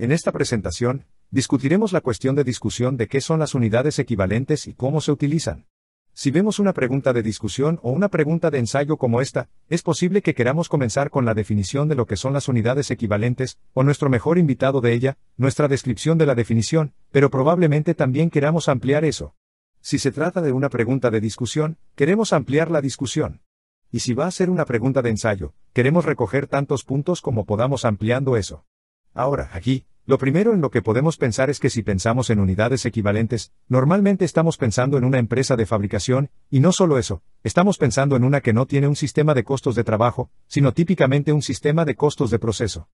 En esta presentación, discutiremos la cuestión de discusión de qué son las unidades equivalentes y cómo se utilizan. Si vemos una pregunta de discusión o una pregunta de ensayo como esta, es posible que queramos comenzar con la definición de lo que son las unidades equivalentes, o nuestro mejor invitado de ella, nuestra descripción de la definición, pero probablemente también queramos ampliar eso. Si se trata de una pregunta de discusión, queremos ampliar la discusión. Y si va a ser una pregunta de ensayo, queremos recoger tantos puntos como podamos ampliando eso. Ahora, aquí, lo primero en lo que podemos pensar es que si pensamos en unidades equivalentes, normalmente estamos pensando en una empresa de fabricación, y no solo eso, estamos pensando en una que no tiene un sistema de costos de trabajo, sino típicamente un sistema de costos de proceso.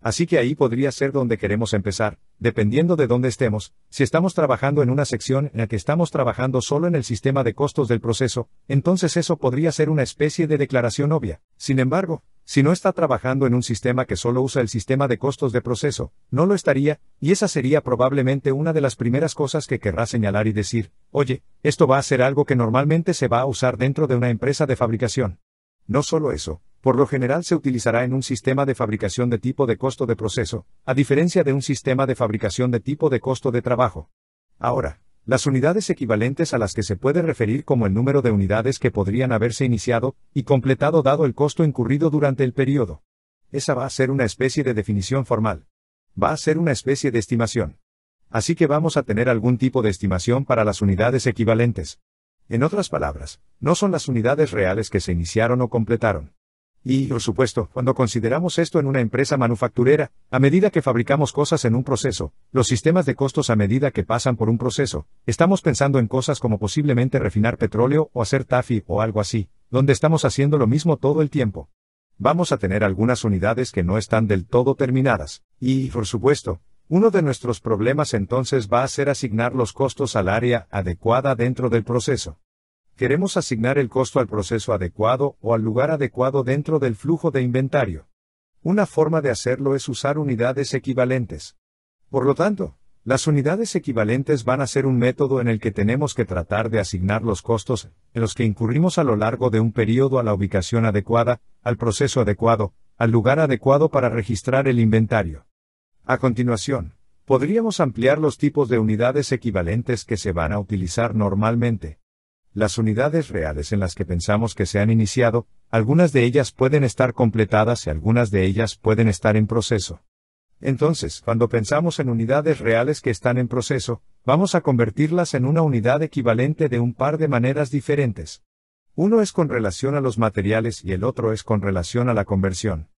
Así que ahí podría ser donde queremos empezar, dependiendo de dónde estemos, si estamos trabajando en una sección en la que estamos trabajando solo en el sistema de costos del proceso, entonces eso podría ser una especie de declaración obvia. Sin embargo, si no está trabajando en un sistema que solo usa el sistema de costos de proceso, no lo estaría, y esa sería probablemente una de las primeras cosas que querrá señalar y decir, oye, esto va a ser algo que normalmente se va a usar dentro de una empresa de fabricación. No solo eso, por lo general se utilizará en un sistema de fabricación de tipo de costo de proceso, a diferencia de un sistema de fabricación de tipo de costo de trabajo. Ahora, las unidades equivalentes a las que se puede referir como el número de unidades que podrían haberse iniciado y completado dado el costo incurrido durante el periodo. Esa va a ser una especie de definición formal. Va a ser una especie de estimación. Así que vamos a tener algún tipo de estimación para las unidades equivalentes. En otras palabras, no son las unidades reales que se iniciaron o completaron. Y, por supuesto, cuando consideramos esto en una empresa manufacturera, a medida que fabricamos cosas en un proceso, los sistemas de costos a medida que pasan por un proceso, estamos pensando en cosas como posiblemente refinar petróleo o hacer taffy o algo así, donde estamos haciendo lo mismo todo el tiempo. Vamos a tener algunas unidades que no están del todo terminadas, y, por supuesto, uno de nuestros problemas entonces va a ser asignar los costos al área adecuada dentro del proceso queremos asignar el costo al proceso adecuado o al lugar adecuado dentro del flujo de inventario. Una forma de hacerlo es usar unidades equivalentes. Por lo tanto, las unidades equivalentes van a ser un método en el que tenemos que tratar de asignar los costos en los que incurrimos a lo largo de un periodo a la ubicación adecuada, al proceso adecuado, al lugar adecuado para registrar el inventario. A continuación, podríamos ampliar los tipos de unidades equivalentes que se van a utilizar normalmente. Las unidades reales en las que pensamos que se han iniciado, algunas de ellas pueden estar completadas y algunas de ellas pueden estar en proceso. Entonces, cuando pensamos en unidades reales que están en proceso, vamos a convertirlas en una unidad equivalente de un par de maneras diferentes. Uno es con relación a los materiales y el otro es con relación a la conversión.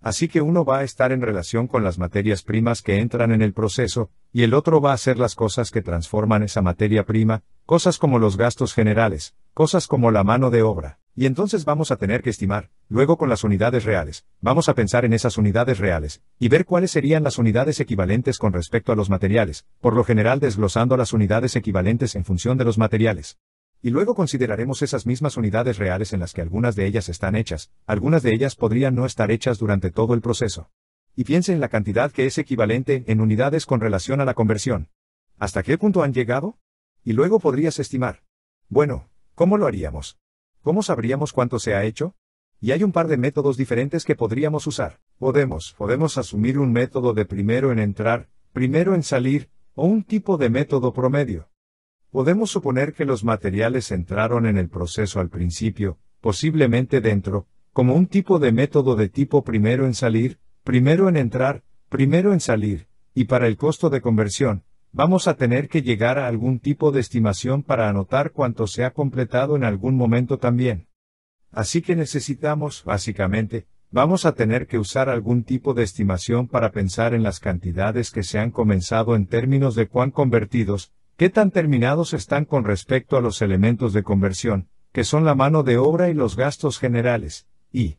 Así que uno va a estar en relación con las materias primas que entran en el proceso, y el otro va a ser las cosas que transforman esa materia prima, cosas como los gastos generales, cosas como la mano de obra. Y entonces vamos a tener que estimar, luego con las unidades reales, vamos a pensar en esas unidades reales, y ver cuáles serían las unidades equivalentes con respecto a los materiales, por lo general desglosando las unidades equivalentes en función de los materiales. Y luego consideraremos esas mismas unidades reales en las que algunas de ellas están hechas, algunas de ellas podrían no estar hechas durante todo el proceso. Y piense en la cantidad que es equivalente en unidades con relación a la conversión. ¿Hasta qué punto han llegado? Y luego podrías estimar. Bueno, ¿cómo lo haríamos? ¿Cómo sabríamos cuánto se ha hecho? Y hay un par de métodos diferentes que podríamos usar. Podemos, podemos asumir un método de primero en entrar, primero en salir, o un tipo de método promedio. Podemos suponer que los materiales entraron en el proceso al principio, posiblemente dentro, como un tipo de método de tipo primero en salir, primero en entrar, primero en salir, y para el costo de conversión, Vamos a tener que llegar a algún tipo de estimación para anotar cuánto se ha completado en algún momento también. Así que necesitamos, básicamente, vamos a tener que usar algún tipo de estimación para pensar en las cantidades que se han comenzado en términos de cuán convertidos, qué tan terminados están con respecto a los elementos de conversión, que son la mano de obra y los gastos generales, y,